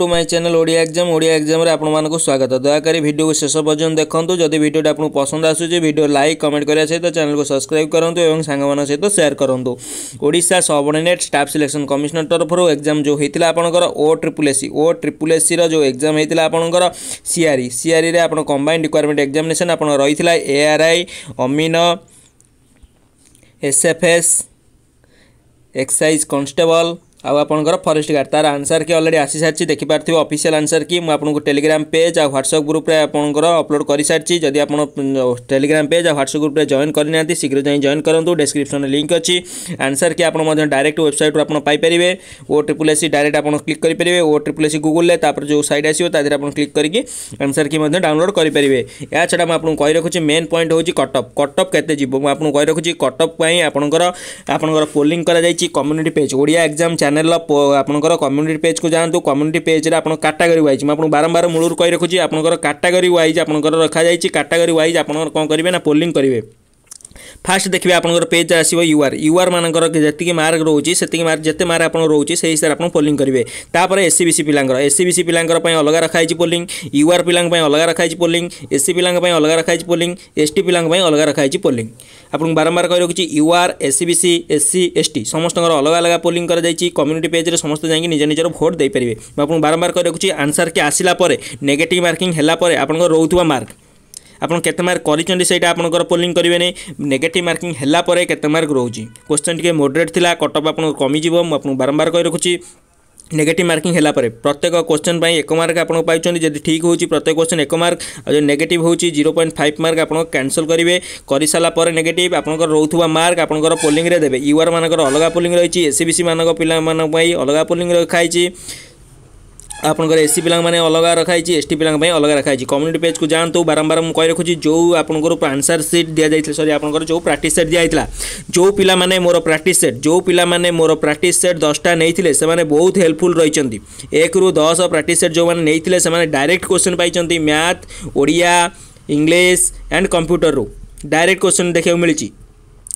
two my channel Odia exam Odia এক্সামে আপনার স্বাগত দয়াকরি ভিডিওকে শেষ পর্যন্ত দেখুন যদি ভিডিওটি আপনার পসন্দ আসুচি ভিডিও লাইক কমেন্ট করা সহ চ্যানেলকে সবসক্রাইব করতু এবং সাংগ সহ সেয়ার করতু Odisha subordinate staff selection commissioner তরফর এক্সাম যে হয়েছিল আপনার O triple S C O triple এসির যে এক্সাম হয়েছিল আপনার সিআরই সিআরইরে আপনার কম্বাইন্ড রিকোয়ারমেন্ট এক্সামিনেসন আপনার রয়েছে এআরআই অমিন এসএফএস এক্সাইজ কনস্টেবল ଆଉ ଆପଣଙ୍କର ଫରେଷ୍ଟ ଗାର୍ଡ଼ ତା'ର ଆନ୍ସର୍ କି ଅଲରେଡ଼ି ଆସିସାରିଛି ଦେଖିପାରୁଥିବେ ଅଫିସିଆଲ୍ ଆନ୍ସର୍ କି ମୁଁ ଆପଣଙ୍କୁ ଟେଲିଗ୍ରାମ ପେଜ୍ ଆଉ ହ୍ୱାଟ୍ସଆପ୍ ଗ୍ରୁପ୍ରେ ଆପଣଙ୍କର ଅପଲୋଡ଼ କରିସାରିଛି ଯଦି ଆପଣ ଟେଲିଗ୍ରାମ ପେଜ୍ ଆଉ ହ୍ୱାଟ୍ସଆପ୍ ଗ୍ରୁପ୍ରେ ଜଏନ୍ କରିନାହାନ୍ତି ଶୀଘ୍ର ଯାଇ ଜଏନ୍ କରନ୍ତୁ ଡେସ୍କ୍ରିପସନ୍ରେ ଲିଙ୍କ୍ ଅଛି ଆନ୍ସର୍ କି ଆପଣ ମଧ୍ୟ ଡାଇରେକ୍ଟ ୱେବସାଇଟ୍ରୁ ଆପଣ ପାଇପାରିବେ ଓ ଟ୍ରିପୁଲ୍ ଏସ୍ ଡାଇରେକ୍ଟ ଆପଣ କ୍ଲିକ୍ କରିପାରିବେ ଓ ଟ୍ରିପୁଲ୍ ଏସ୍ ଗୁଗୁଲ୍ରେ ତାପରେ ଯେଉଁ ସାଇଟ୍ ଆସିବ ତା ଦେହରେ ଆପଣ କ୍ଲିକ୍ କରିକି ଆନ୍ସର୍ କି ମଧ୍ୟ ଡାଉନଲୋଡ଼ କରିପାରିବେ ଏହା ଛଡ଼ା ମୁଁ ଆପଣଙ୍କୁ କହି ରଖୁଛି ମେନ୍ ପଏଣ୍ଟ ହେଉଛି କଟଅପ୍ କଟଅପ୍ କେତେ ଯିବ ମୁଁ ଆପଣଙ୍କୁ କହି ରଖୁଛି କଟଅପ୍ ପାଇଁ ଆପଣଙ୍କର ଆପଣଙ୍କର ପୋଲିଂ କରାଯାଇଛି community page Odia exam channel ଚ୍ୟାନେଲ୍ର ଆପଣଙ୍କର କମ୍ୟୁନିଟି ପେଜ୍କୁ ଯାଆନ୍ତୁ କମ୍ୟୁନିଟି ପେଜ୍ରେ ଆପଣ କାଟାଗୋରୀ ୱାଇଜ୍ ମୁଁ ଆପଣଙ୍କୁ ବାରମ୍ବାର ମୂଳରୁ କହି ରଖୁଛି ଆପଣଙ୍କର କାଟାଗୋରୀ ୱାଇଜ୍ ଆପଣଙ୍କର ରଖାଯାଇଛି କାଟାଗୋରୀ ୱାଇଜ୍ ଆପଣଙ୍କର କ'ଣ କରିବେ ନା ପୋଲିଂ କରିବେ फास्ट देखिए आप पेज आसो यूआर यूआर मानकर जी मार्क रोचे से मार्क जिते मार्क आप रोचे से हिसाब से आप पोलिंग करेंगे एस सी बी सी पिला एस सी बी सी पिला अलग रखाई पोलिंग युआर पिला अलग रखाई पोलिंग एस सी पिला अलग रखाई पोलिंग एस टी पिला अलग रखाई पोलिंग आपको बारंबार कही रखी UR S C B S C S T समस्त अलग अलग पोलिंग कराई पेज में समस्त जाइए निज निजर भोट देपारे मुझे बारंबार कही रखुच्छी आंसर किए आसला नेगेट मार्किंग है आप रोथ मार्क ଆପଣ କେତେ ମାର୍କ କରିଛନ୍ତି ସେଇଟା ଆପଣଙ୍କର ପୋଲିଂ କରିବେନି ନେଗେଟିଭ୍ ମାର୍କିଂ ହେଲା ପରେ କେତେ ମାର୍କ ରହୁଛି କ୍ୱେଶ୍ଚନ୍ ଟିକେ ମୋଡରେଟ୍ ଥିଲା କଟଅଫ୍ ଆପଣଙ୍କ କମିଯିବ ମୁଁ ଆପଣଙ୍କୁ ବାରମ୍ବାର କହି ରଖୁଛି ନେଗେଟିଭ ମାର୍କିଂ ହେଲା ପରେ ପ୍ରତ୍ୟେକ କ୍ୱେଶ୍ଚନ୍ ପାଇଁ ଏକ ମାର୍କ ଆପଣ ପାଇଛନ୍ତି ଯଦି ଠିକ୍ ହେଉଛି ପ୍ରତ୍ୟେକ କୋଶ୍ଚିନ୍ ଏକ ମାର୍କ ଆଉ ଯଦି ନେଗେଟିଭ୍ ହେଉଛି ଜିରୋ ପଏଣ୍ଟ ଫାଇଭ୍ ମାର୍କ ଆପଣ କ୍ୟାନସଲ୍ କରିବେ କରିସାରିଲା ପରେ ନେଗେଟିଭ୍ ଆପଣଙ୍କର ରହୁଥିବା ମାର୍କ ଆପଣଙ୍କର ପୋଲିଂରେ ଦେବେ ୟୁଆର୍ ମାନଙ୍କର ଅଲଗା ପୋଲିଂ ରହିଛି ବି ସି ମାନଙ୍କ ପିଲାମାନଙ୍କ ପାଇଁ ଅଲଗା ପୋଲିଂ ରଖାଯାଇଛି ଆପଣଙ୍କର ଏସ୍ ସି ପିଲାମାନେ ଅଲଗା ରଖାଯାଇଛି ଏସ୍ ଟି ପିଲାଙ୍କ ପାଇଁ ଅଲଗା ରଖାଯାଇଛି କମ୍ୟୁନିଟି ପେଜ୍କୁ ଯାଆନ୍ତୁ ବାରମ୍ବାର ମୁଁ କହି ରଖୁଛି ଯେଉଁ ଆପଣଙ୍କର ଆନ୍ସର୍ ସିଟ୍ ଦିଆଯାଇଥିଲା ସରି ଆପଣଙ୍କର ଯେଉଁ ପ୍ରାକ୍ଟିସ୍ ସେଟ୍ ଦିଆଯାଇଥିଲା ଯେଉଁ ପିଲାମାନେ ମୋର ପ୍ରାକ୍ଟିସ୍ ସେଟ୍ ଯେଉଁ ପିଲାମାନେ ମୋର ପ୍ରାକ୍ଟିସ୍ ସେଟ୍ ଦଶଟା ନେଇଥିଲେ ସେମାନେ ବହୁତ ହେଲ୍ପଫୁଲ୍ ରହିଛନ୍ତି ଏକରୁ ଦଶ ପ୍ରାକ୍ଟିସ୍ ସେଟ୍ ଯେଉଁମାନେ ନେଇଥିଲେ ସେମାନେ ଡାଇରେକ୍ଟ କୋଶ୍ଚିନ୍ ପାଇଛନ୍ତି ମ୍ୟାଥ୍ ଓଡ଼ିଆ ଇଂଲିଶ ଆଣ୍ଡ କମ୍ପ୍ୟୁଟରରୁ ଡାଇରେକ୍ଟ କୋଶ୍ଚିନ୍ ଦେଖିବାକୁ ମିଳିଛି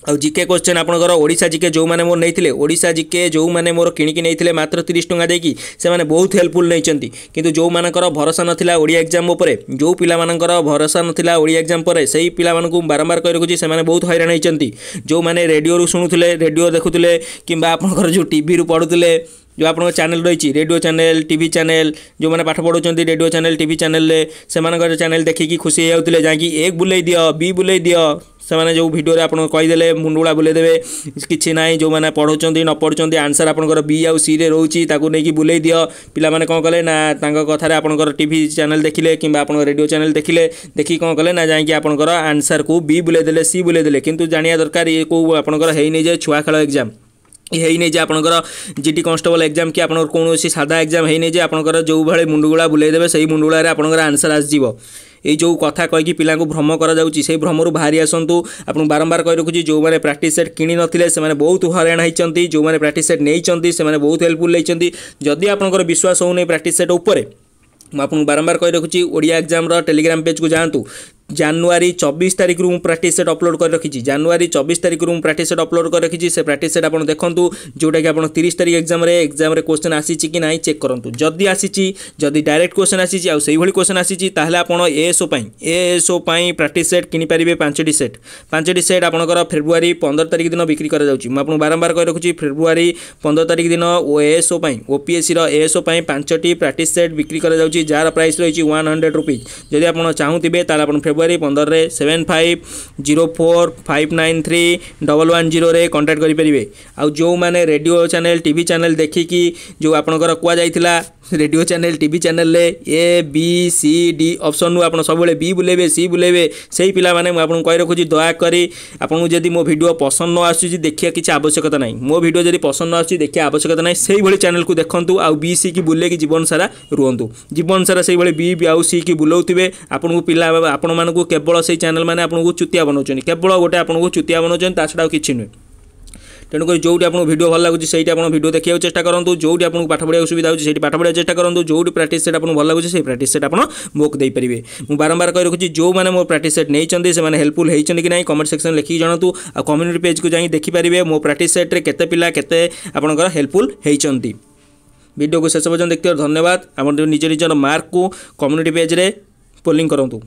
ଆଉ ଜିକେ କ୍ୱେଶ୍ଚନ୍ ଆପଣଙ୍କର ଓଡ଼ିଶା ଜିକେ ଯେଉଁମାନେ ମୋର ନେଇଥିଲେ ଓଡ଼ିଶା ଜିକେ ଯେଉଁମାନେ ମୋର କିଣିକି ନେଇଥିଲେ ମାତ୍ର ତିରିଶ ଟଙ୍କା ଦେଇକି ସେମାନେ ବହୁତ ହେଲ୍ପଫୁଲ୍ ନେଇଛନ୍ତି କିନ୍ତୁ ଯେଉଁମାନଙ୍କର ଭରସା ନଥିଲା ଓଡ଼ିଆ ଏକ୍ଜାମ୍ ଉପରେ ଯେଉଁ ପିଲାମାନଙ୍କର ଭରସା ନଥିଲା ଓଡ଼ିଆ ଏକ୍ଜାମ୍ ପରେ ସେଇ ପିଲାମାନଙ୍କୁ ବାରମ୍ବାର କରି ରଖୁଛି ସେମାନେ ବହୁତ ହଇରାଣ ହୋଇଛନ୍ତି ଯେଉଁମାନେ ରେଡ଼ିଓରୁ ଶୁଣୁଥିଲେ ରେଡ଼ିଓ ଦେଖୁଥିଲେ କିମ୍ବା ଆପଣଙ୍କର ଯେଉଁ ଟିଭିରୁ ପଢ଼ୁଥିଲେ जो আপনার চ্যানেল রয়েছে রেডিও চ্যানেল টিভি চ্যানেল যে পাঠ পড়ুচ্ছেন রেডিও চ্যানেল টিভি চ্যানেলে সেমানকর চ্যানেল দেখিকি খুশি হয়ে যাওয়া যাই এক বুলাই দিও বি বুলাই দিও ସେମାନେ ଯେଉଁ ଭିଡ଼ିଓରେ ଆପଣଙ୍କୁ କହିଦେଲେ ମୁଣ୍ଡୁଳା ବୁଲେଇଦେବେ କିଛି ନାହିଁ ଯେଉଁମାନେ ପଢ଼ୁଛନ୍ତି ନ ପଢ଼ୁଛନ୍ତି ଆନ୍ସର୍ ଆପଣଙ୍କର ବି ଆଉ ସିରେ ରହୁଛି ତାକୁ ନେଇକି ବୁଲେଇ ଦିଅ ପିଲାମାନେ କ'ଣ କଲେ ନା ତାଙ୍କ କଥାରେ ଆପଣଙ୍କର ଟିଭି ଚ୍ୟାନେଲ୍ ଦେଖିଲେ କିମ୍ବା ଆପଣଙ୍କ ରେଡ଼ିଓ ଚ୍ୟାନେଲ୍ ଦେଖିଲେ ଦେଖିକି କ'ଣ କଲେ ନା ଯାଇକି ଆପଣଙ୍କର ଆନ୍ସର୍କୁ ବି ବୁଲେଇଦେଲେ ସି ବୁଲେଇଦେଲେ କିନ୍ତୁ ଜାଣିବା ଦରକାର ଇଏ କେଉଁ ଆପଣଙ୍କର ହେଇନି ଯେ ଛୁଆ ଖେଳ ଏକ୍ଜାମ୍ ହେଇନି ଯେ ଆପଣଙ୍କର ଜିଟି କନଷ୍ଟେବଲ ଏକ୍ଜାମ୍ କି ଆପଣଙ୍କର କୌଣସି ସାଧା ଏକ୍ଜାମ୍ ହେଇନି ଯେ ଆପଣଙ୍କର ଯେଉଁଭଳି ମୁଣ୍ଡଗୁଳା ବୁଲେଇ ଦେବେ ସେଇ ମୁଣ୍ଡଗୁଳାରେ ଆପଣଙ୍କର ଆନ୍ସର୍ ଆସିଯିବ ଏଇ ଯେଉଁ କଥା କହିକି ପିଲାଙ୍କୁ ଭ୍ରମ କରାଯାଉଛି ସେଇ ଭ୍ରମରୁ ବାହାରି ଆସନ୍ତୁ ଆପଣଙ୍କୁ ବାରମ୍ବାର କହି ରଖୁଛି ଯେଉଁମାନେ ପ୍ରାକ୍ଟିସ୍ ସେଟ୍ କିଣି ନଥିଲେ ସେମାନେ ବହୁତ ହଇରାଣ ହୋଇଛନ୍ତି ଯେଉଁମାନେ ପ୍ରାକ୍ଟିସ୍ ସେଟ୍ ନେଇଛନ୍ତି ସେମାନେ ବହୁତ ହେଲ୍ପଫୁଲ୍ ହୋଇଛନ୍ତି ଯଦି ଆପଣଙ୍କର ବିଶ୍ୱାସ ହେଉନି ପ୍ରାକ୍ଟିସ୍ ସେଟ୍ ଉପରେ ମୁଁ ଆପଣଙ୍କୁ ବାରମ୍ବାର କହି ରଖୁଛି ଓଡ଼ିଆ ଏକ୍ଜାମ୍ର ଟେଲିଗ୍ରାମ ପେଜ୍କୁ ଯାଆନ୍ତୁ ଜାନୁଆରୀ ଚବିଶ ତାରିଖରୁ ମୁଁ ପ୍ରାକ୍ଟିସ୍ ସେଟ୍ ଅପଲୋଡ଼ କରି ରଖିଛି ଜାନୁଆରୀ ଚବିଶ ତାରିଖରୁ ମୁଁ ପ୍ରାକ୍ଟିସ୍ ସେଟ୍ ଅପଲୋଡ଼ କରି ରଖିଛି ସେ ପ୍ରାକ୍ଟିସ୍ ସେଟ୍ ଆପଣ ଦେଖନ୍ତୁ ଯେଉଁଟାକି ଆପଣ ତିରିଶ ତାରିଖ ଏକ୍ଜାମ୍ରେ ଏକ୍ଜାମ୍ରେ କ୍ୱେଶ୍ଚନ୍ ଆସିଛି କି ନାହିଁ ଚେକ୍ କରନ୍ତୁ ଯଦି ଆସିଛି ଯଦି ଡାଇରେକ୍ଟ କ୍ୱେଶ୍ଚନ୍ ଆସିଛି ଆଉ ସେଇଭଳି କ୍ୱେଶ୍ଚନ୍ ଆସିଛି ତାହେଲେ ଆପଣ ଏଏସ୍ଓ ପାଇଁ ଏଏସ୍ଓ ପାଇଁ ପ୍ରାକ୍ଟିସ୍ ସେଟ୍ କିଣିପାରିବେ ପାଞ୍ଚଟି ସେଟ୍ ପାଞ୍ଚଟି ସେଟ୍ ଆପଣଙ୍କର ଫେବୃଆରୀ ପନ୍ଦର ତାରିଖ ଦିନ ବିକ୍ରି କରାଯାଉଛି ମୁଁ ଆପଣଙ୍କୁ ବାରମ୍ବାର କହି ରଖୁଛି ଫେବୃଆରୀ ପନ୍ଦର ତାରିଖ ଦିନ ଓ ଏଏସ୍ଓ ପାଇଁ ଓପିଏସ୍ସିର ଏଏସ୍ଓ ପାଇଁ ପାଞ୍ଚଟି ପ୍ରାକ୍ଟିସ୍ ସେଟ୍ ବିକ୍ରି କରାଯାଉଛି ଯାହାର ପ୍ରାଇସ୍ ରହିଛି ୱାନ୍ ହଣ୍ଡ୍ରେଡ଼ ରୁପିଜ୍ ଯଦି ଆପଣ ଚାହୁଁଥିବେ ତାହେଲେ ଆପଣ ଫେବୃଆରୀ କରି ପନ୍ଦରରେ seven five zero four five nine three double one ଜିରୋରେ କଣ୍ଟାକ୍ଟ କରିପାରିବେ ଆଉ ଯେଉଁମାନେ radio channel T V channel ଦେଖିକି ଯେଉଁ ଆପଣଙ୍କର କୁହାଯାଇଥିଲା ରେଡ଼ିଓ ଚ୍ୟାନେଲ୍ ଟି ଭି ଚ୍ୟାନେଲ୍ରେ ଏ ବି ସି ଡି ଅପସନ୍ରୁ ଆପଣ ସବୁବେଳେ ବି ବୁଲେଇବେ ସି ବୁଲେଇବେ ସେଇ ପିଲାମାନେ ମୁଁ ଆପଣଙ୍କୁ କହି ରଖୁଛି ଦୟାକରି ଆପଣଙ୍କୁ ଯଦି ମୋ ଭିଡ଼ିଓ ପସନ୍ଦ ନ ଆସୁଛି ଦେଖିବା କିଛି ଆବଶ୍ୟକତା ନାହିଁ ମୋ ଭିଡ଼ିଓ ଯଦି ପସନ୍ଦ ନ ଆସୁଛି ଦେଖିବା ଆବଶ୍ୟକତା ନାହିଁ ସେଇଭଳି ଚ୍ୟାନେଲ୍କୁ ଦେଖନ୍ତୁ ଆଉ ବି ସି କି ବୁଲେଇକି ଜୀବନ ସାରା ରୁହନ୍ତୁ ଜୀବନ ସାରା ସେଇଭଳି ବି ଆଉ ସି କି ବୁଲାଉଥିବେ ଆପଣଙ୍କୁ ପିଲା ଆପଣମାନଙ୍କୁ ଆପଣଙ୍କୁ କେବଳ ସେଇ ଚ୍ୟାନେଲ୍ ମାନେ ଆପଣଙ୍କୁ ଚୁତିଆ ବନାଉଛନ୍ତି କେବଳ ଗୋଟେ ଆପଣଙ୍କୁ ଚୁତିଆ ବନାଉଛନ୍ତି ତା ଛଡ଼ା ଆଉ କିଛି ନୁହେଁ ତେଣୁକରି ଯେଉଁଠି ଆପଣଙ୍କୁ ଭିଡ଼ିଓ ଭଲ ଲାଗୁଛି ସେଇଠି ଆପଣ ଭିଡ଼ିଓ ଦେଖିବାକୁ ଚେଷ୍ଟା କରନ୍ତୁ ଯେଉଁଠି ଆପଣଙ୍କୁ ପାଠ ପଢ଼ିବାକୁ ସୁବିଧା ହେଉଛି ସେଇଠି ପାଠ ପଢ଼ିବାକୁ ଚେଷ୍ଟା କରନ୍ତୁ ଯେଉଁଠି ପ୍ରାକ୍ଟିସ୍ ସେଟ୍ ଆପଣଙ୍କୁ ଭଲ ଲାଗୁଛି ସେଇ ପ୍ରାକ୍ଟିସ୍ ସେଟ୍ ଆପଣ ମୋକ୍ ଦେଇପାରିବେ ମୁଁ ବାରମ୍ବାର କହି ରଖୁଛି ଯେଉଁମାନେ ମୋ ପ୍ରାକ୍ଟିସ୍ ସେଟ୍ ନେଇଛନ୍ତି ସେମାନେ ହେଲ୍ପଫୁଲ୍ ହେଇଛନ୍ତି କି ନାହିଁ କମେଣ୍ଟ ସେକ୍ସନ୍ ଲେଖିକି ଜଣାନ୍ତୁ ଆଉ କମ୍ୟୁନିଟି ପେଜ୍କୁ ଯାଇ ଦେଖିପାରିବେ ମୋ ପ୍ରାକ୍ଟିସ୍ ସେଟ୍ରେ କେତେ ପିଲା କେତେ ଆପଣଙ୍କର ହେଲ୍ପଫୁଲ୍ ହେଇଛନ୍ତି ଭିଡ଼ିଓକୁ ଶେଷ ପର୍ଯ୍ୟନ୍ତ ଦେଖିଥିବାରୁ ଧନ୍ୟବାଦ ଆପଣ ନିଜ ନିଜର ମାର୍କକୁ କମ୍ୟୁନିଟି ପେଜ୍ରେ ପୋଲିଂ କରନ୍ତୁ